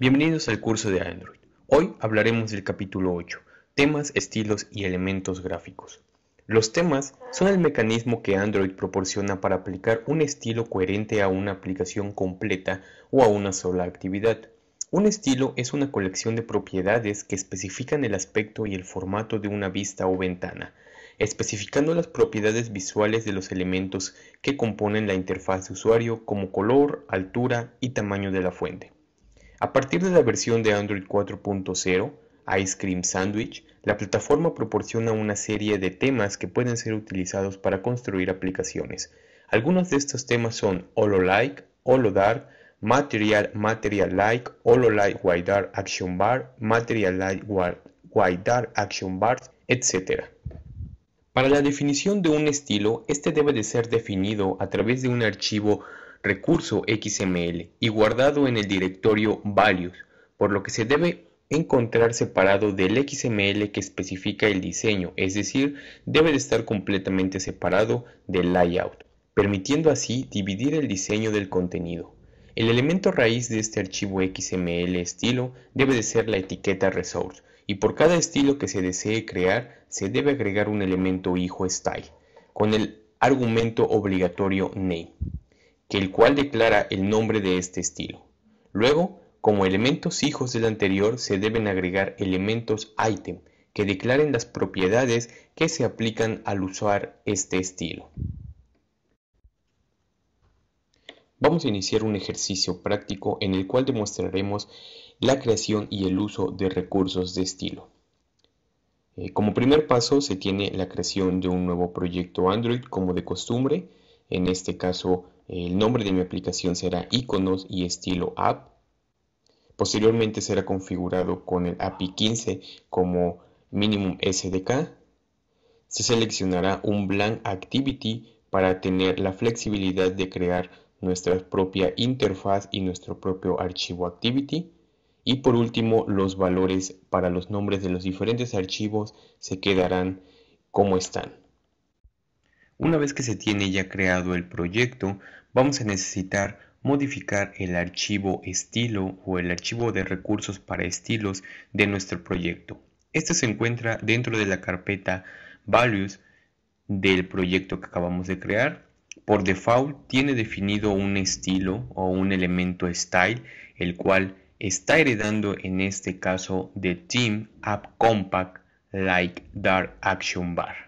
Bienvenidos al curso de Android. Hoy hablaremos del capítulo 8, temas, estilos y elementos gráficos. Los temas son el mecanismo que Android proporciona para aplicar un estilo coherente a una aplicación completa o a una sola actividad. Un estilo es una colección de propiedades que especifican el aspecto y el formato de una vista o ventana, especificando las propiedades visuales de los elementos que componen la interfaz de usuario como color, altura y tamaño de la fuente. A partir de la versión de Android 4.0, Ice Cream Sandwich, la plataforma proporciona una serie de temas que pueden ser utilizados para construir aplicaciones. Algunos de estos temas son HoloLike, HoloDark, Material Material Like, HoloLike Dark Action Bar, Material Like Action Bar, etc. Para la definición de un estilo, este debe de ser definido a través de un archivo recurso XML y guardado en el directorio values, por lo que se debe encontrar separado del XML que especifica el diseño, es decir, debe de estar completamente separado del layout, permitiendo así dividir el diseño del contenido. El elemento raíz de este archivo XML estilo debe de ser la etiqueta resource y por cada estilo que se desee crear se debe agregar un elemento hijo style con el argumento obligatorio name que el cual declara el nombre de este estilo. Luego, como elementos hijos del anterior se deben agregar elementos item que declaren las propiedades que se aplican al usar este estilo. Vamos a iniciar un ejercicio práctico en el cual demostraremos la creación y el uso de recursos de estilo. Eh, como primer paso se tiene la creación de un nuevo proyecto Android como de costumbre, en este caso el nombre de mi aplicación será iconos y estilo app. Posteriormente será configurado con el API 15 como minimum SDK. Se seleccionará un blank activity para tener la flexibilidad de crear nuestra propia interfaz y nuestro propio archivo activity. Y por último, los valores para los nombres de los diferentes archivos se quedarán como están. Una vez que se tiene ya creado el proyecto, vamos a necesitar modificar el archivo estilo o el archivo de recursos para estilos de nuestro proyecto. Este se encuentra dentro de la carpeta values del proyecto que acabamos de crear. Por default tiene definido un estilo o un elemento style, el cual está heredando en este caso de Team App Compact Like Dark Action Bar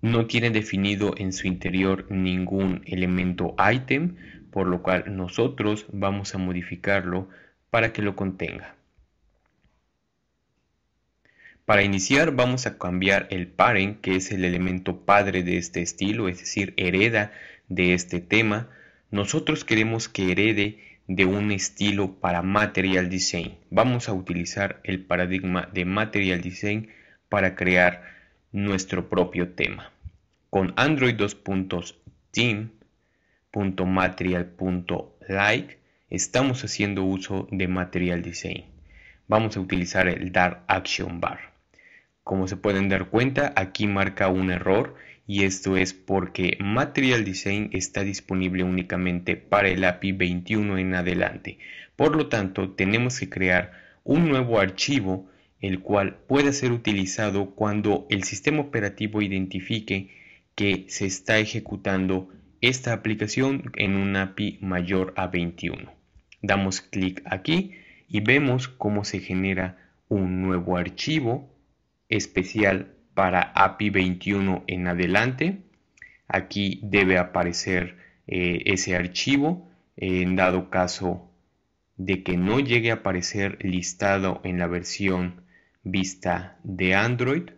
no tiene definido en su interior ningún elemento item, por lo cual nosotros vamos a modificarlo para que lo contenga. Para iniciar vamos a cambiar el parent, que es el elemento padre de este estilo, es decir, hereda de este tema. Nosotros queremos que herede de un estilo para Material Design. Vamos a utilizar el paradigma de Material Design para crear nuestro propio tema. Con Android 2.team.material.like estamos haciendo uso de Material Design. Vamos a utilizar el Dar Action Bar. Como se pueden dar cuenta, aquí marca un error y esto es porque Material Design está disponible únicamente para el API 21 en adelante. Por lo tanto, tenemos que crear un nuevo archivo el cual puede ser utilizado cuando el sistema operativo identifique que se está ejecutando esta aplicación en un API mayor a 21. Damos clic aquí y vemos cómo se genera un nuevo archivo especial para API 21 en adelante. Aquí debe aparecer eh, ese archivo en dado caso de que no llegue a aparecer listado en la versión vista de Android.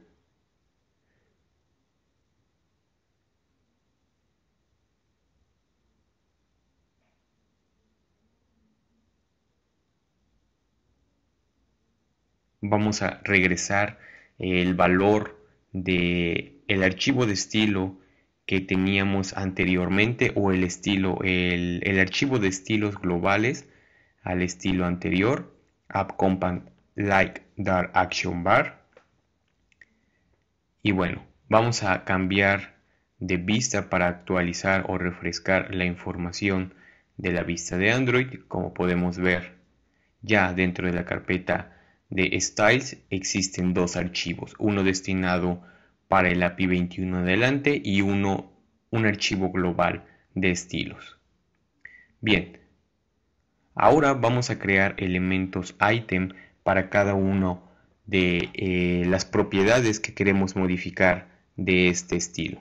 Vamos a regresar el valor del el archivo de estilo que teníamos anteriormente o el estilo, el, archivo de estilos globales al estilo anterior, app like dar action bar y bueno vamos a cambiar de vista para actualizar o refrescar la información de la vista de Android como podemos ver ya dentro de la carpeta de styles existen dos archivos uno destinado para el API 21 adelante y uno un archivo global de estilos bien ahora vamos a crear elementos item para cada uno de eh, las propiedades que queremos modificar de este estilo.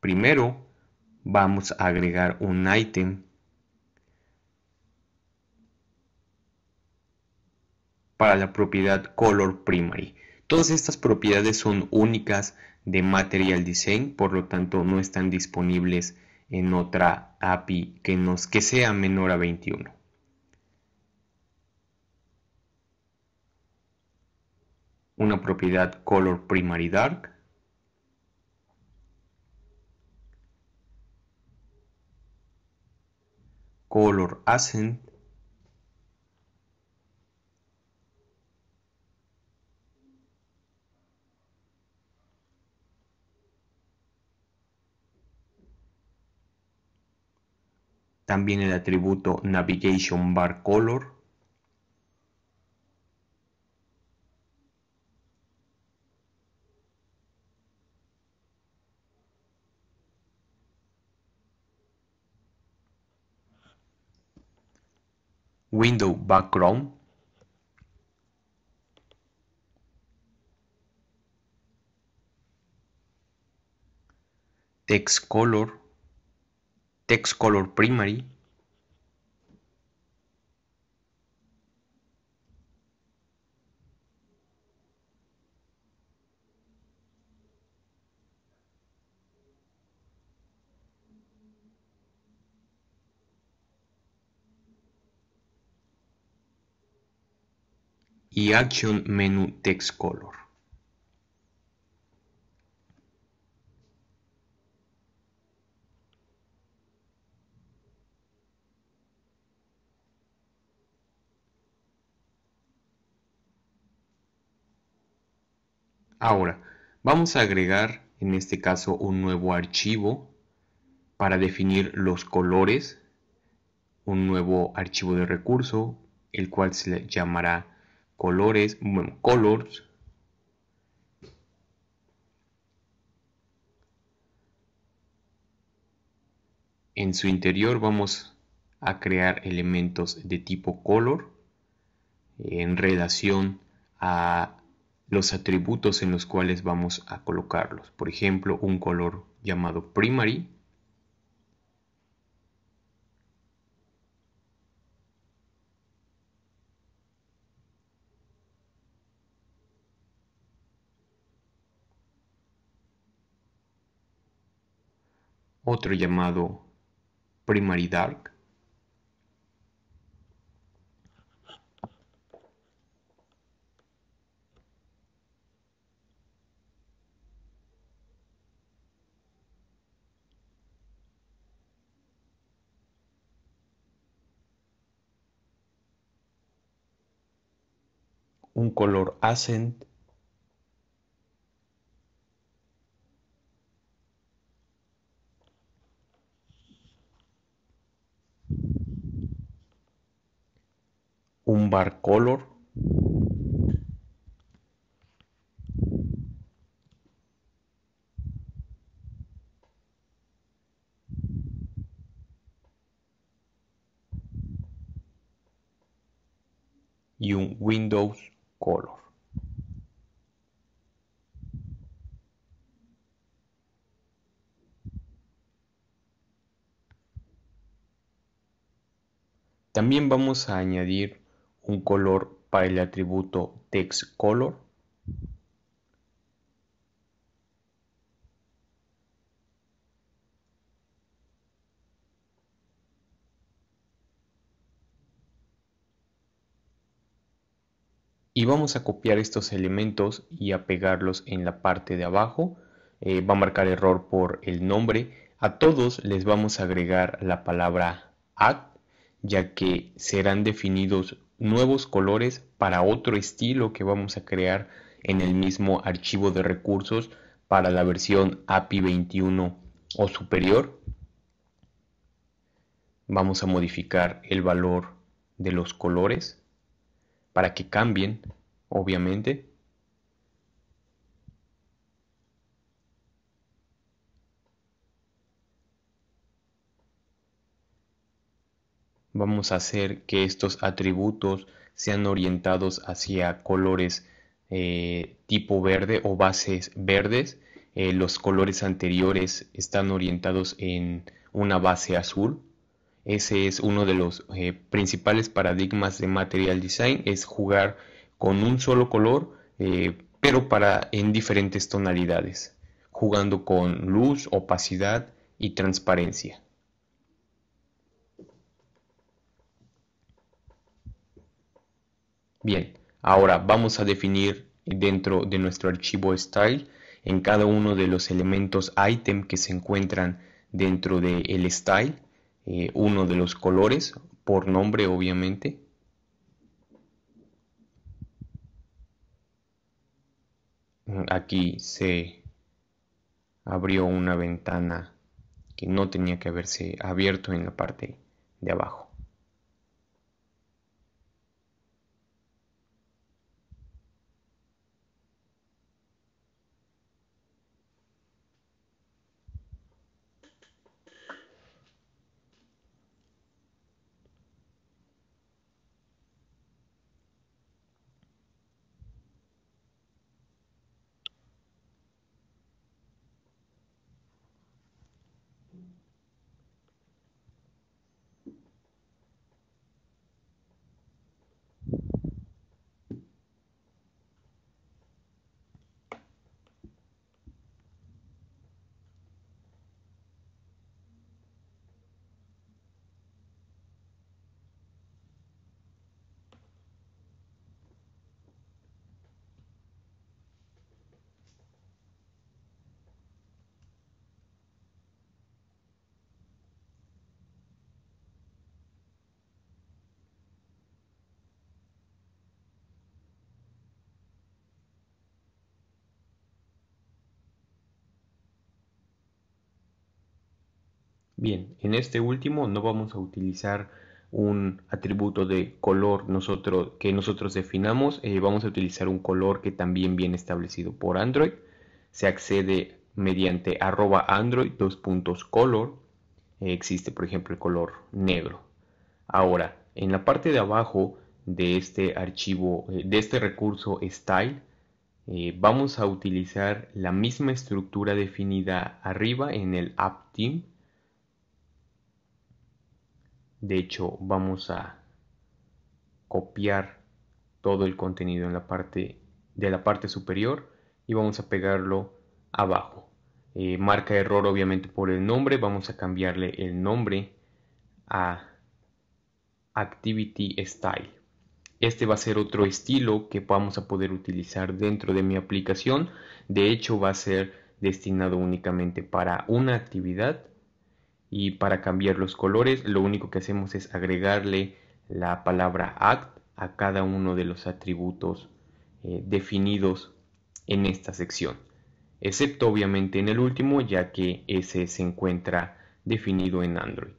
Primero vamos a agregar un item para la propiedad color primary. Todas estas propiedades son únicas de Material Design, por lo tanto no están disponibles en otra API que, que sea menor a 21. una propiedad color primary dark color ascent también el atributo navigation bar color window background text color text color primary y Action Menu Text Color. Ahora, vamos a agregar en este caso un nuevo archivo para definir los colores, un nuevo archivo de recurso, el cual se le llamará colores, bueno, colors. En su interior vamos a crear elementos de tipo color en relación a los atributos en los cuales vamos a colocarlos. Por ejemplo, un color llamado primary otro llamado Primary Dark. un color accent un bar color y un Windows Color. También vamos a añadir un color para el atributo text color Y vamos a copiar estos elementos y a pegarlos en la parte de abajo. Eh, va a marcar error por el nombre. A todos les vamos a agregar la palabra act, ya que serán definidos nuevos colores para otro estilo que vamos a crear en el mismo archivo de recursos para la versión API 21 o superior. Vamos a modificar el valor de los colores para que cambien, obviamente. vamos a hacer que estos atributos sean orientados hacia colores eh, tipo verde o bases verdes. Eh, los colores anteriores están orientados en una base azul. Ese es uno de los eh, principales paradigmas de Material Design, es jugar con un solo color, pero para en diferentes tonalidades, jugando con luz, opacidad y transparencia. Bien, ahora vamos a definir dentro de nuestro archivo style en cada uno de los elementos item que se encuentran dentro del style, eh, uno de los colores, por nombre obviamente, aquí se abrió una ventana que no tenía que haberse abierto en la parte de abajo. Bien, en este último no vamos a utilizar un atributo de color nosotros, que nosotros definamos. Eh, vamos a utilizar un color que también viene establecido por Android. Se accede mediante arroba Android dos puntos color. Eh, existe, por ejemplo, el color negro. Ahora, en la parte de abajo de este archivo, eh, de este recurso style, vamos a utilizar la misma estructura definida arriba en el app team de hecho, vamos a copiar todo el contenido en la parte de la parte superior y vamos a pegarlo abajo. Eh, marca error obviamente por el nombre. Vamos a cambiarle el nombre a Activity Style. Este va a ser otro estilo que vamos a poder utilizar dentro de mi aplicación. De hecho va a ser destinado únicamente para una actividad y para cambiar los colores lo único que hacemos es agregarle la palabra act a cada uno de los atributos eh, definidos en esta sección excepto obviamente en el último ya que ese se encuentra definido en Android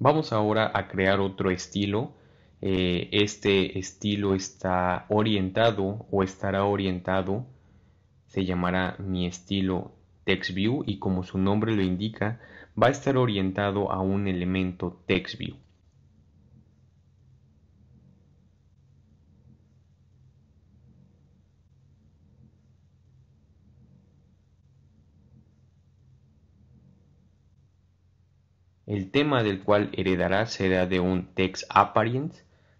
Vamos ahora a crear otro estilo. Eh, este estilo está orientado o estará orientado se llamará Mi estilo TextView y como su nombre lo indica, va a estar orientado a un elemento TextView. El tema del cual heredará será de un text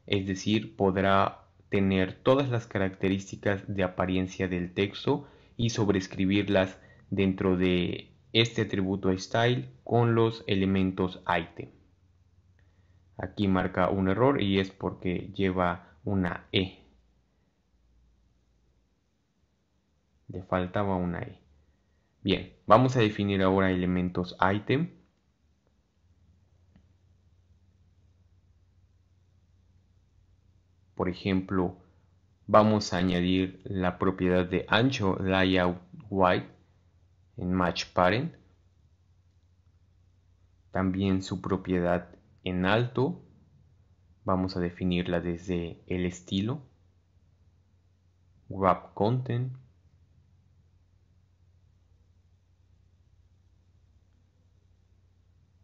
es decir, podrá tener todas las características de apariencia del texto y sobreescribirlas dentro de este atributo style con los elementos item. Aquí marca un error y es porque lleva una E. Le faltaba una E. Bien, vamos a definir ahora elementos item. Por ejemplo, vamos a añadir la propiedad de ancho layout White, en match parent también su propiedad en alto vamos a definirla desde el estilo wrap content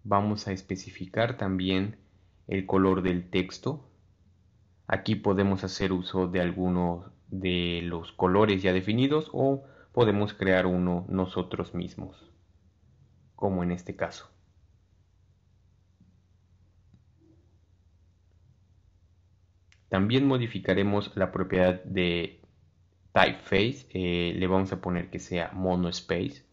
vamos a especificar también el color del texto Aquí podemos hacer uso de algunos de los colores ya definidos o podemos crear uno nosotros mismos, como en este caso. También modificaremos la propiedad de typeface, eh, le vamos a poner que sea monospace.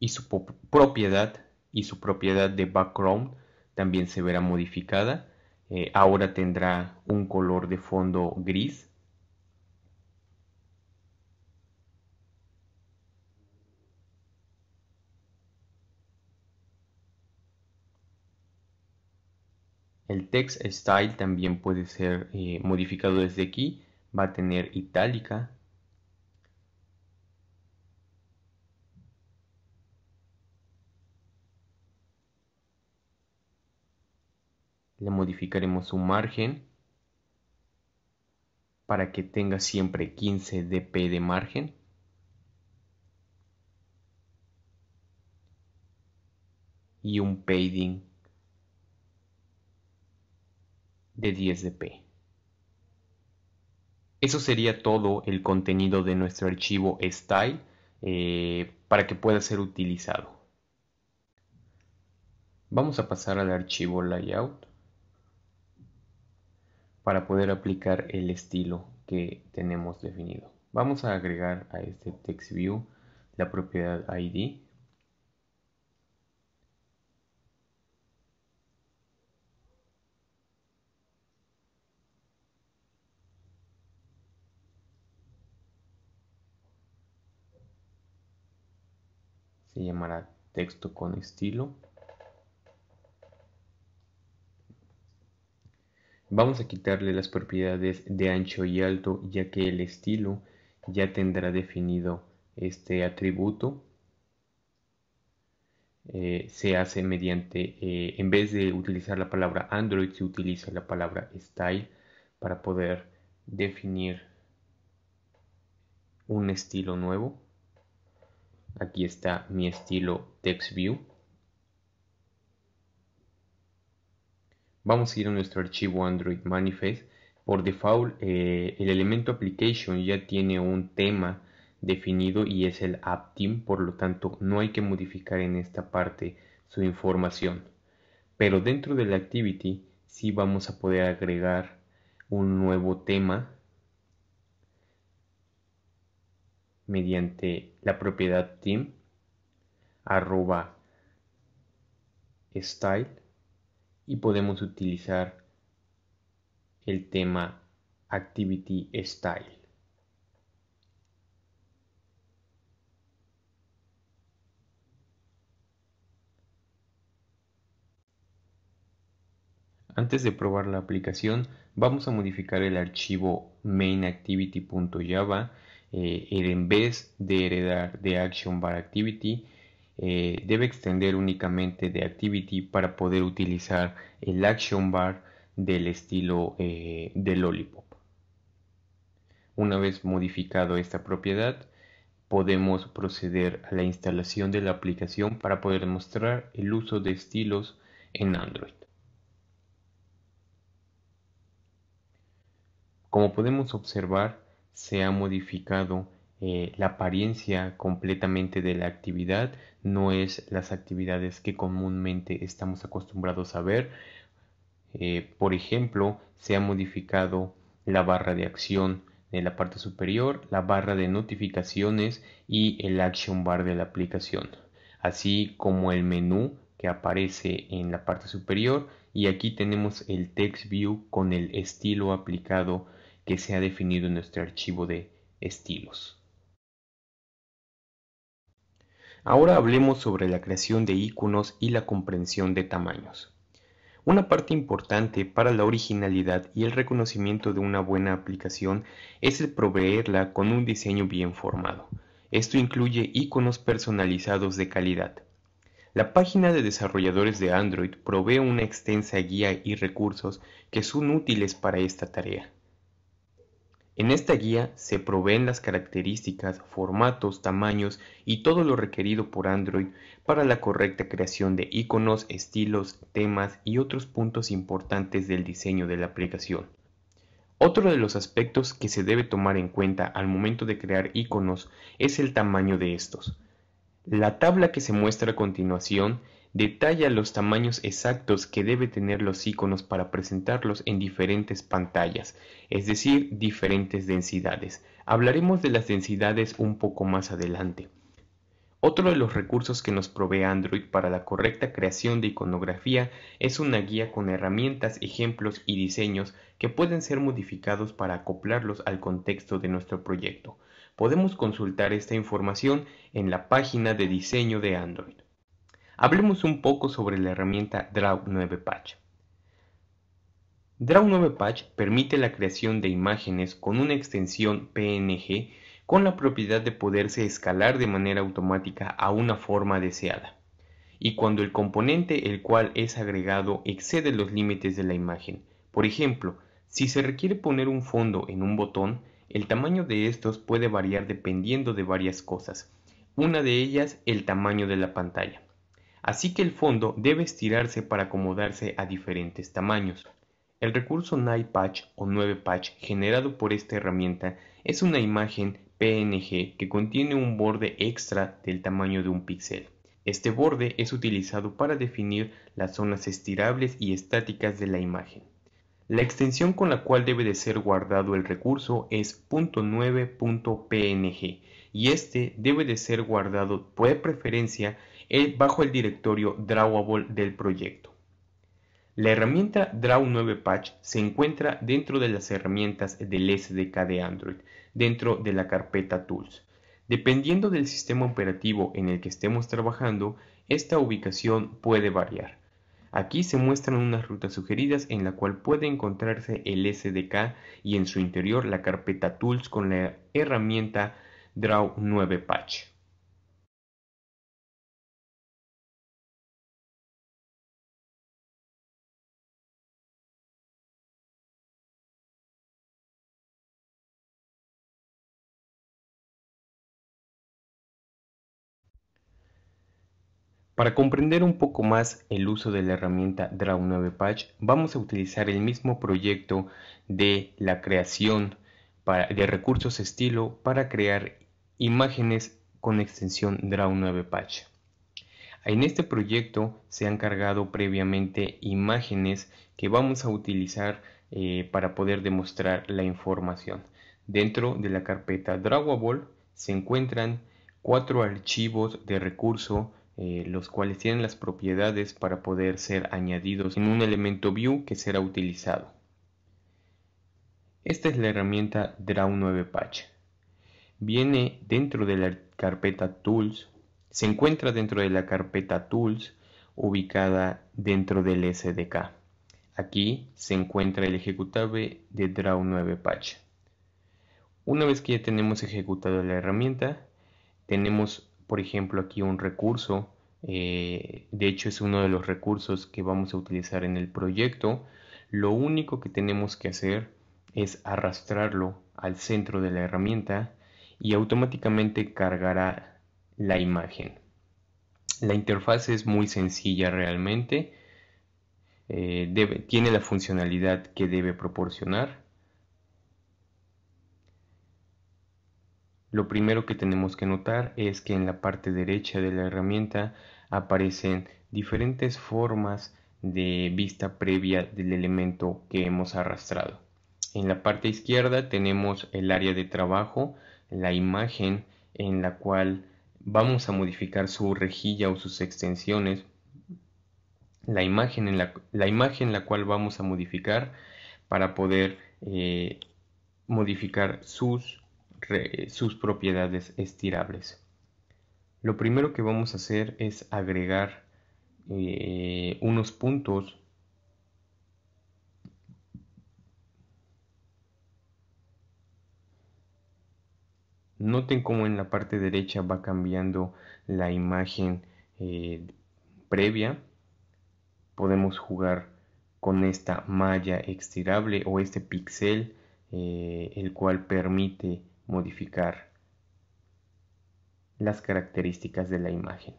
Y su propiedad y su propiedad de background también se verá modificada. Eh, ahora tendrá un color de fondo gris. El text style también puede ser eh, modificado desde aquí. Va a tener itálica, le modificaremos un margen para que tenga siempre 15 dp de margen y un padding de 10 dp. Eso sería todo el contenido de nuestro archivo style eh, para que pueda ser utilizado. Vamos a pasar al archivo layout para poder aplicar el estilo que tenemos definido. Vamos a agregar a este TextView la propiedad id se llamará texto con estilo Vamos a quitarle las propiedades de ancho y alto ya que el estilo ya tendrá definido este atributo. Eh, se hace mediante, eh, en vez de utilizar la palabra Android, se utiliza la palabra style para poder definir un estilo nuevo. Aquí está mi estilo TextView. Vamos a ir a nuestro archivo Android Manifest. Por default, eh, el elemento application ya tiene un tema definido y es el app team, por lo tanto no hay que modificar en esta parte su información. Pero dentro de la activity sí vamos a poder agregar un nuevo tema mediante la propiedad team arroba style y podemos utilizar el tema Activity Style. Antes de probar la aplicación, vamos a modificar el archivo mainActivity.java. Eh, en vez de heredar de action bar activity, eh, debe extender únicamente de Activity para poder utilizar el Action Bar del estilo eh, de Lollipop. Una vez modificado esta propiedad, podemos proceder a la instalación de la aplicación para poder mostrar el uso de estilos en Android. Como podemos observar, se ha modificado eh, la apariencia completamente de la actividad, no es las actividades que comúnmente estamos acostumbrados a ver. Eh, por ejemplo, se ha modificado la barra de acción de la parte superior, la barra de notificaciones y el action bar de la aplicación, así como el menú que aparece en la parte superior y aquí tenemos el text view con el estilo aplicado que se ha definido en nuestro archivo de estilos. Ahora hablemos sobre la creación de iconos y la comprensión de tamaños. Una parte importante para la originalidad y el reconocimiento de una buena aplicación es el proveerla con un diseño bien formado. Esto incluye iconos personalizados de calidad. La página de desarrolladores de Android provee una extensa guía y recursos que son útiles para esta tarea. En esta guía se proveen las características, formatos, tamaños y todo lo requerido por Android para la correcta creación de iconos, estilos, temas y otros puntos importantes del diseño de la aplicación. Otro de los aspectos que se debe tomar en cuenta al momento de crear iconos es el tamaño de estos. La tabla que se muestra a continuación detalla los tamaños exactos que debe tener los iconos para presentarlos en diferentes pantallas, es decir, diferentes densidades. Hablaremos de las densidades un poco más adelante. Otro de los recursos que nos provee Android para la correcta creación de iconografía es una guía con herramientas, ejemplos y diseños que pueden ser modificados para acoplarlos al contexto de nuestro proyecto. Podemos consultar esta información en la página de diseño de Android. Hablemos un poco sobre la herramienta Draw 9 Patch. Draw 9 Patch permite la creación de imágenes con una extensión PNG con la propiedad de poderse escalar de manera automática a una forma deseada y cuando el componente el cual es agregado excede los límites de la imagen. Por ejemplo, si se requiere poner un fondo en un botón, el tamaño de estos puede variar dependiendo de varias cosas, una de ellas el tamaño de la pantalla así que el fondo debe estirarse para acomodarse a diferentes tamaños. El recurso night patch o 9patch generado por esta herramienta es una imagen PNG que contiene un borde extra del tamaño de un píxel. Este borde es utilizado para definir las zonas estirables y estáticas de la imagen. La extensión con la cual debe de ser guardado el recurso es .9.png y este debe de ser guardado por preferencia bajo el directorio Drawable del proyecto. La herramienta Draw 9 Patch se encuentra dentro de las herramientas del SDK de Android, dentro de la carpeta Tools. Dependiendo del sistema operativo en el que estemos trabajando, esta ubicación puede variar. Aquí se muestran unas rutas sugeridas en la cual puede encontrarse el SDK y en su interior la carpeta Tools con la herramienta Draw 9 Patch. Para comprender un poco más el uso de la herramienta Draw 9 Patch, vamos a utilizar el mismo proyecto de la creación de recursos estilo para crear imágenes con extensión Draw 9 Patch. En este proyecto se han cargado previamente imágenes que vamos a utilizar eh, para poder demostrar la información. Dentro de la carpeta Drawable se encuentran cuatro archivos de recurso eh, los cuales tienen las propiedades para poder ser añadidos en un elemento view que será utilizado. Esta es la herramienta Draw 9 Patch. Viene dentro de la carpeta Tools, se encuentra dentro de la carpeta Tools ubicada dentro del SDK. Aquí se encuentra el ejecutable de Draw 9 Patch. Una vez que ya tenemos ejecutado la herramienta, tenemos por ejemplo, aquí un recurso. Eh, de hecho, es uno de los recursos que vamos a utilizar en el proyecto. Lo único que tenemos que hacer es arrastrarlo al centro de la herramienta y automáticamente cargará la imagen. La interfaz es muy sencilla realmente. Eh, tiene la funcionalidad que debe proporcionar Lo primero que tenemos que notar es que en la parte derecha de la herramienta aparecen diferentes formas de vista previa del elemento que hemos arrastrado. En la parte izquierda tenemos el área de trabajo, la imagen en la cual vamos a modificar su rejilla o sus extensiones, la imagen en la, la cual vamos a modificar para poder eh, modificar sus sus propiedades estirables. Lo primero que vamos a hacer es agregar eh, unos puntos Noten cómo en la parte derecha va cambiando la imagen eh, previa. Podemos jugar con esta malla estirable o este pixel, eh, el cual permite modificar las características de la imagen.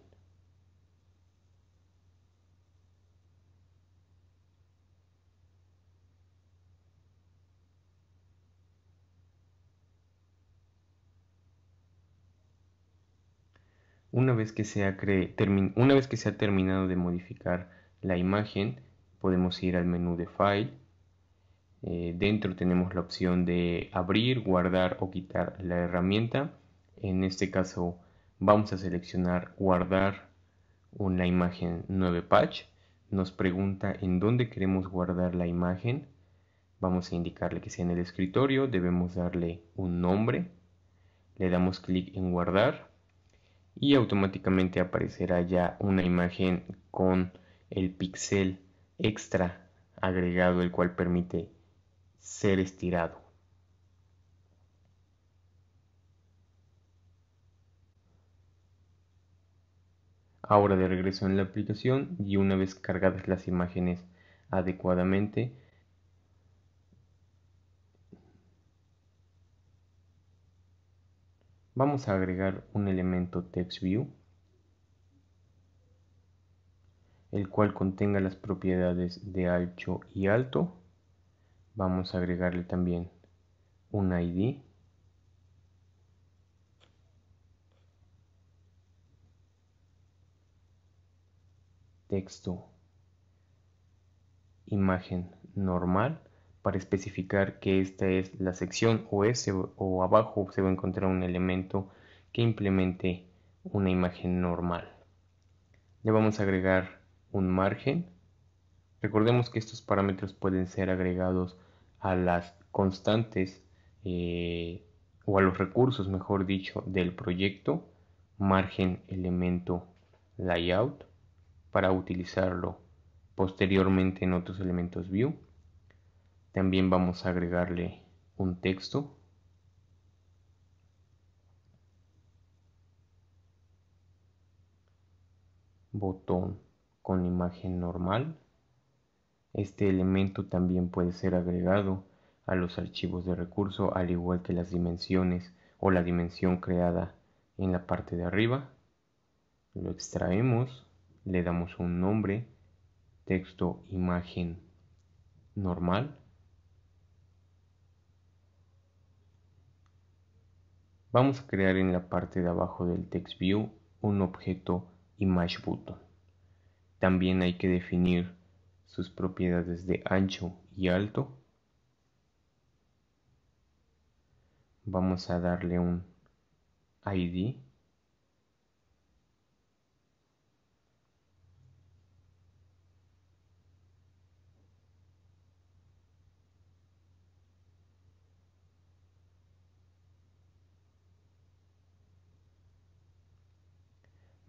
Una vez, que se ha terminado de modificar la imagen, podemos ir al menú de File eh, dentro tenemos la opción de abrir, guardar o quitar la herramienta. En este caso vamos a seleccionar guardar una imagen 9 patch. Nos pregunta en dónde queremos guardar la imagen. Vamos a indicarle que sea en el escritorio. Debemos darle un nombre. Le damos clic en guardar. Y automáticamente aparecerá ya una imagen con el pixel extra agregado el cual permite ser estirado. Ahora de regreso en la aplicación y una vez cargadas las imágenes adecuadamente, vamos a agregar un elemento TextView, el cual contenga las propiedades de ancho y alto, vamos a agregarle también un ID texto imagen normal para especificar que esta es la sección o ese o abajo se va a encontrar un elemento que implemente una imagen normal. Le vamos a agregar un margen. Recordemos que estos parámetros pueden ser agregados a las constantes eh, o a los recursos, mejor dicho, del proyecto, margen elemento layout, para utilizarlo posteriormente en otros elementos view. También vamos a agregarle un texto. Botón con imagen normal. Este elemento también puede ser agregado a los archivos de recurso al igual que las dimensiones o la dimensión creada en la parte de arriba. Lo extraemos, le damos un nombre, texto, imagen normal. Vamos a crear en la parte de abajo del text view un objeto ImageButton. También hay que definir sus propiedades de ancho y alto. Vamos a darle un ID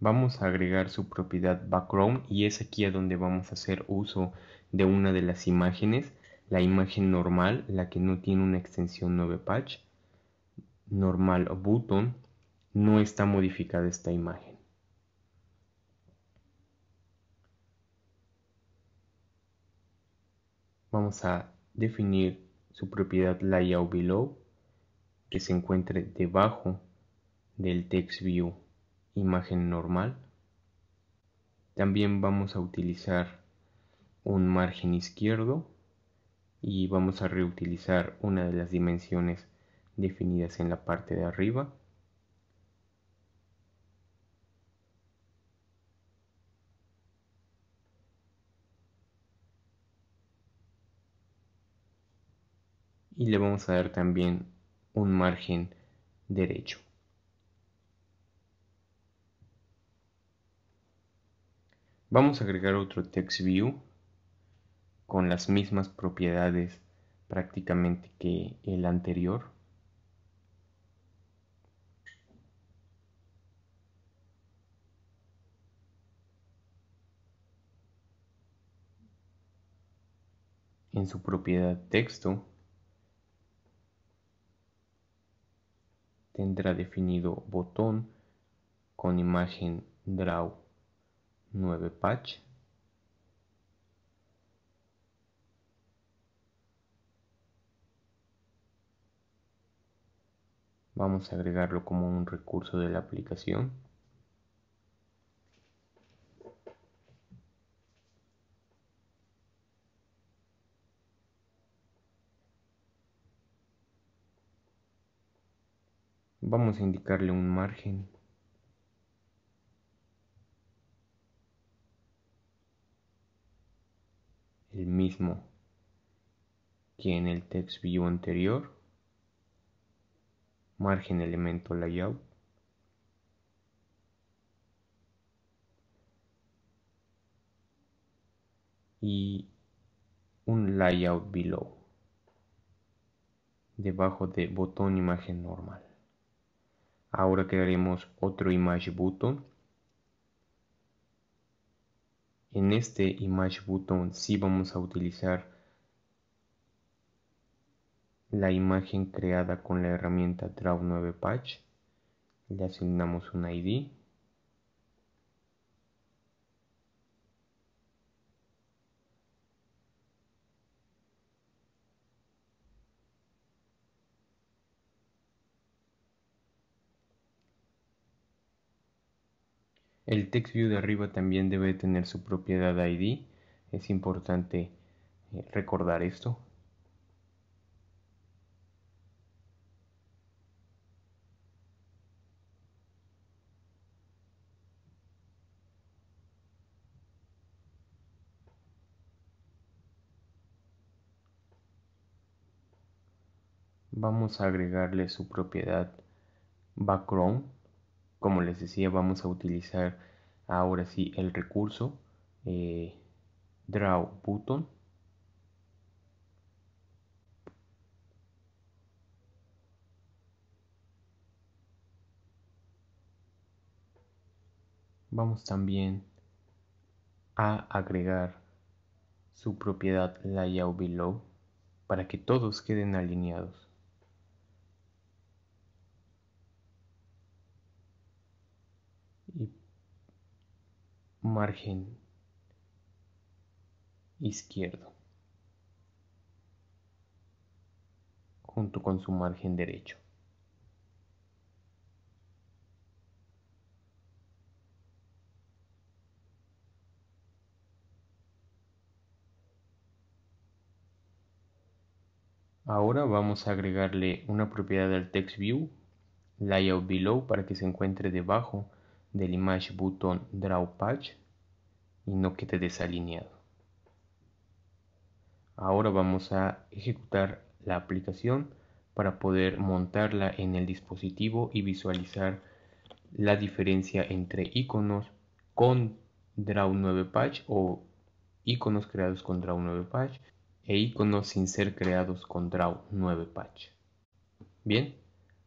vamos a agregar su propiedad background y es aquí a donde vamos a hacer uso de una de las imágenes la imagen normal la que no tiene una extensión 9 patch normal button no está modificada esta imagen vamos a definir su propiedad layout below que se encuentre debajo del textview imagen normal. También vamos a utilizar un margen izquierdo y vamos a reutilizar una de las dimensiones definidas en la parte de arriba. Y le vamos a dar también un margen derecho. Vamos a agregar otro TextView con las mismas propiedades prácticamente que el anterior. En su propiedad texto tendrá definido botón con imagen draw 9 patch vamos a agregarlo como un recurso de la aplicación vamos a indicarle un margen el mismo que en el text view anterior. Margen elemento layout. Y un layout below debajo de botón imagen normal. Ahora crearemos otro image button en este image button sí vamos a utilizar la imagen creada con la herramienta draw 9 patch le asignamos un id El text view de arriba también debe tener su propiedad ID. Es importante eh, recordar esto. vamos a agregarle su propiedad background como les decía vamos a utilizar ahora sí el recurso eh, DrawButton. button vamos también a agregar su propiedad layout below para que todos queden alineados margen izquierdo junto con su margen derecho. Ahora vamos a agregarle una propiedad al textview view, layout below, para que se encuentre debajo del image button draw patch y no quede desalineado ahora vamos a ejecutar la aplicación para poder montarla en el dispositivo y visualizar la diferencia entre iconos con draw 9 patch o iconos creados con draw 9 patch e iconos sin ser creados con draw 9 patch bien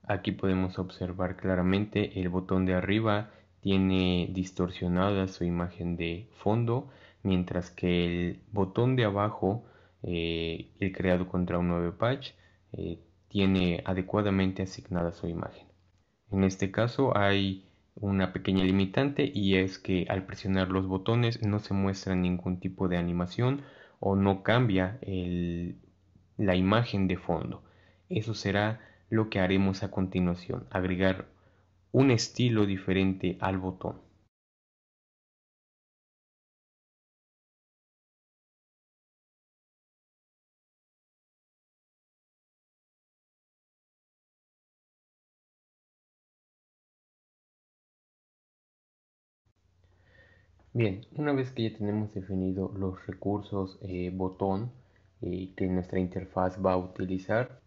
aquí podemos observar claramente el botón de arriba tiene distorsionada su imagen de fondo, mientras que el botón de abajo, eh, el creado contra un nuevo patch, eh, tiene adecuadamente asignada su imagen. En este caso hay una pequeña limitante y es que al presionar los botones no se muestra ningún tipo de animación o no cambia la imagen de fondo. Eso será lo que haremos a continuación, agregar un estilo diferente al botón. Bien, una vez que ya tenemos definido los recursos eh, botón que nuestra interfaz va a utilizar,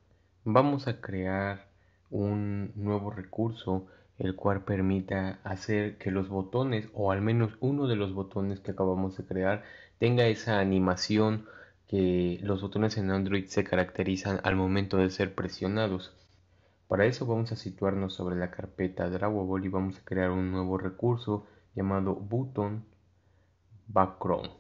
vamos a crear un nuevo recurso el cual permita hacer que los botones o al menos uno de los botones que acabamos de crear tenga esa animación que los botones en Android se caracterizan al momento de ser presionados. Para eso vamos a situarnos sobre la carpeta Drawable y vamos a crear un nuevo recurso llamado Button Background.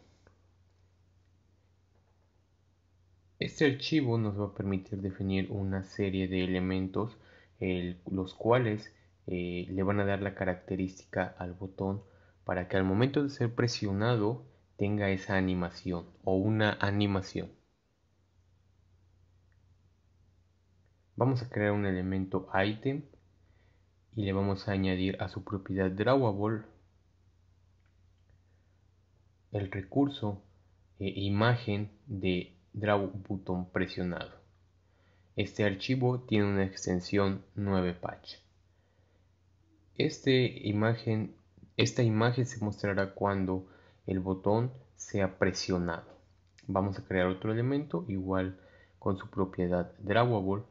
Este archivo nos va a permitir definir una serie de elementos los cuales eh, le van a dar la característica al botón para que al momento de ser presionado tenga esa animación o una animación. Vamos a crear un elemento item y le vamos a añadir a su propiedad drawable el recurso e imagen de draw button presionado. Este archivo tiene una extensión 9 patch. Este esta imagen se mostrará cuando el botón sea presionado. Vamos a crear otro elemento igual con su propiedad drawable.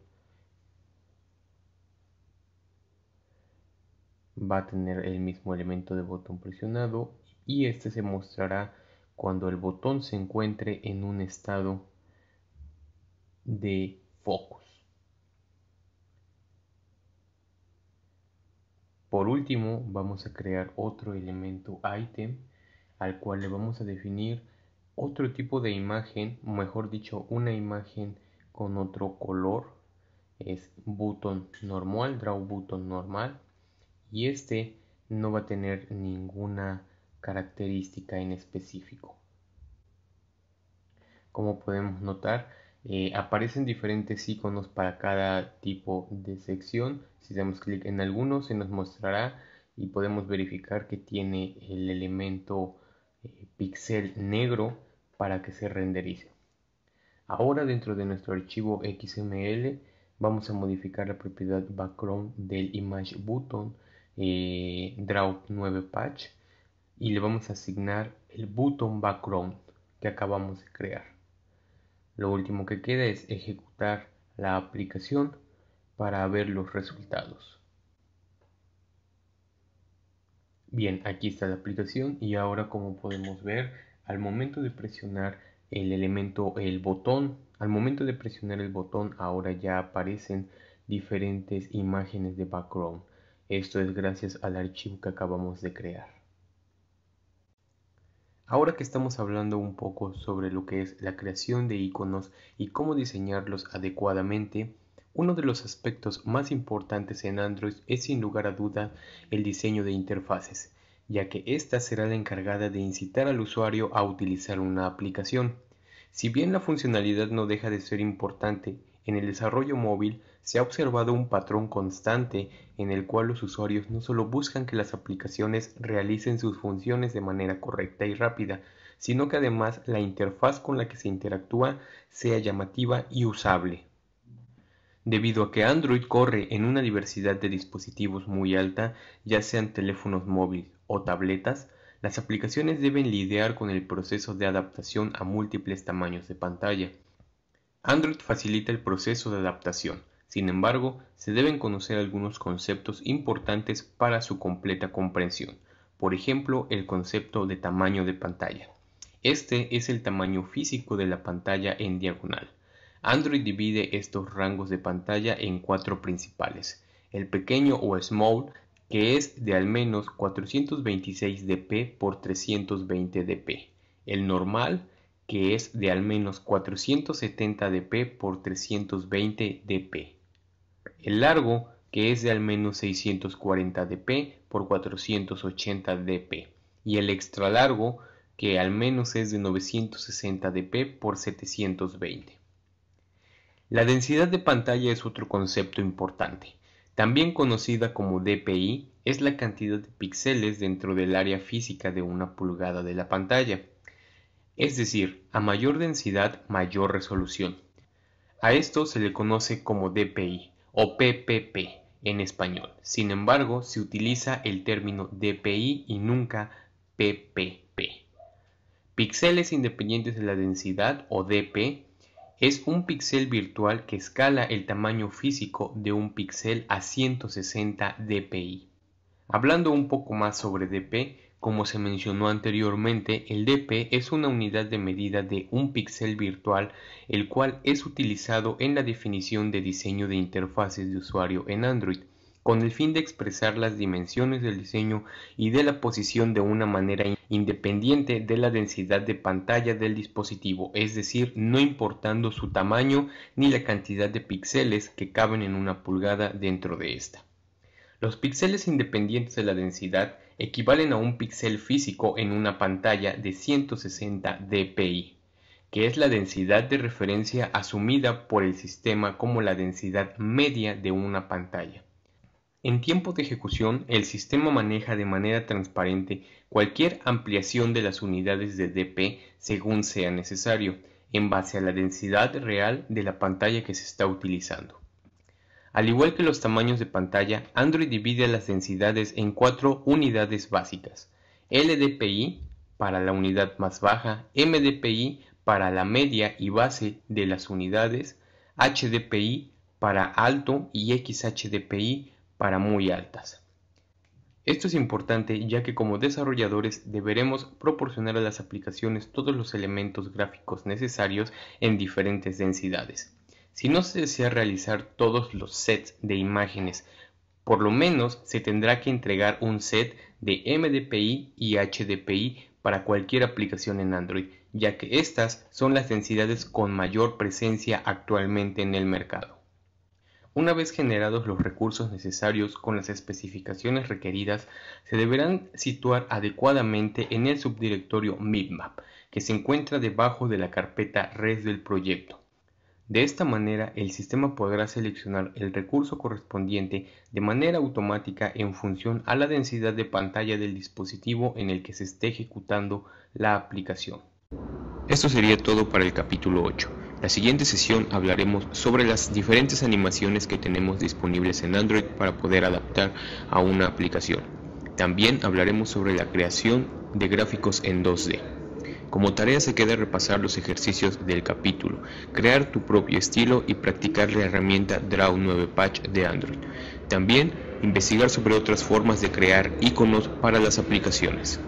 Va a tener el mismo elemento de botón presionado y este se mostrará cuando el botón se encuentre en un estado de focus. Por último, vamos a crear otro elemento item al cual le vamos a definir otro tipo de imagen, mejor dicho, una imagen con otro color. Es button normal, draw button normal. Y este no va a tener ninguna característica en específico. Como podemos notar, eh, aparecen diferentes iconos para cada tipo de sección. Si damos clic en alguno se nos mostrará y podemos verificar que tiene el elemento eh, pixel negro para que se renderice. Ahora dentro de nuestro archivo XML vamos a modificar la propiedad background del image button eh, draw 9 patch y le vamos a asignar el button background que acabamos de crear. Lo último que queda es ejecutar la aplicación para ver los resultados. Bien, aquí está la aplicación y ahora como podemos ver, al momento de presionar el elemento, el botón, al momento de presionar el botón ahora ya aparecen diferentes imágenes de background. Esto es gracias al archivo que acabamos de crear. Ahora que estamos hablando un poco sobre lo que es la creación de iconos y cómo diseñarlos adecuadamente, uno de los aspectos más importantes en Android es sin lugar a duda el diseño de interfaces, ya que ésta será la encargada de incitar al usuario a utilizar una aplicación. Si bien la funcionalidad no deja de ser importante en el desarrollo móvil, se ha observado un patrón constante en el cual los usuarios no solo buscan que las aplicaciones realicen sus funciones de manera correcta y rápida, sino que además la interfaz con la que se interactúa sea llamativa y usable. Debido a que Android corre en una diversidad de dispositivos muy alta, ya sean teléfonos móviles o tabletas, las aplicaciones deben lidiar con el proceso de adaptación a múltiples tamaños de pantalla. Android facilita el proceso de adaptación, sin embargo, se deben conocer algunos conceptos importantes para su completa comprensión. Por ejemplo, el concepto de tamaño de pantalla. Este es el tamaño físico de la pantalla en diagonal. Android divide estos rangos de pantalla en cuatro principales. El pequeño o small, que es de al menos 426 dp por 320 dp. El normal, que es de al menos 470 dp por 320 dp. El largo, que es de al menos 640 dp por 480 dp. Y el extra largo, que al menos es de 960 dp por 720. La densidad de pantalla es otro concepto importante. También conocida como DPI, es la cantidad de píxeles dentro del área física de una pulgada de la pantalla es decir, a mayor densidad, mayor resolución. A esto se le conoce como DPI o PPP en español. Sin embargo, se utiliza el término DPI y nunca PPP. Píxeles independientes de la densidad o DP es un píxel virtual que escala el tamaño físico de un píxel a 160 dpi. Hablando un poco más sobre dp, como se mencionó anteriormente, el dp es una unidad de medida de un píxel virtual, el cual es utilizado en la definición de diseño de interfaces de usuario en Android, con el fin de expresar las dimensiones del diseño y de la posición de una manera independiente de la densidad de pantalla del dispositivo, es decir, no importando su tamaño ni la cantidad de píxeles que caben en una pulgada dentro de esta. Los píxeles independientes de la densidad equivalen a un píxel físico en una pantalla de 160 dpi, que es la densidad de referencia asumida por el sistema como la densidad media de una pantalla. En tiempo de ejecución, el sistema maneja de manera transparente cualquier ampliación de las unidades de dp según sea necesario, en base a la densidad real de la pantalla que se está utilizando. Al igual que los tamaños de pantalla, Android divide las densidades en cuatro unidades básicas. LDPI para la unidad más baja, MDPI para la media y base de las unidades, HDPI para alto y XHDPI para muy altas. Esto es importante ya que como desarrolladores deberemos proporcionar a las aplicaciones todos los elementos gráficos necesarios en diferentes densidades. Si no se desea realizar todos los sets de imágenes, por lo menos se tendrá que entregar un set de MDPI y HDPI para cualquier aplicación en Android, ya que estas son las densidades con mayor presencia actualmente en el mercado. Una vez generados los recursos necesarios con las especificaciones requeridas, se deberán situar adecuadamente en el subdirectorio MIPMAP, que se encuentra debajo de la carpeta res del proyecto. De esta manera, el sistema podrá seleccionar el recurso correspondiente de manera automática en función a la densidad de pantalla del dispositivo en el que se esté ejecutando la aplicación. Esto sería todo para el capítulo 8. La siguiente sesión hablaremos sobre las diferentes animaciones que tenemos disponibles en Android para poder adaptar a una aplicación. También hablaremos sobre la creación de gráficos en 2D. Como tarea se queda repasar los ejercicios del capítulo, crear tu propio estilo y practicar la herramienta Draw 9 Patch de Android. También investigar sobre otras formas de crear iconos para las aplicaciones.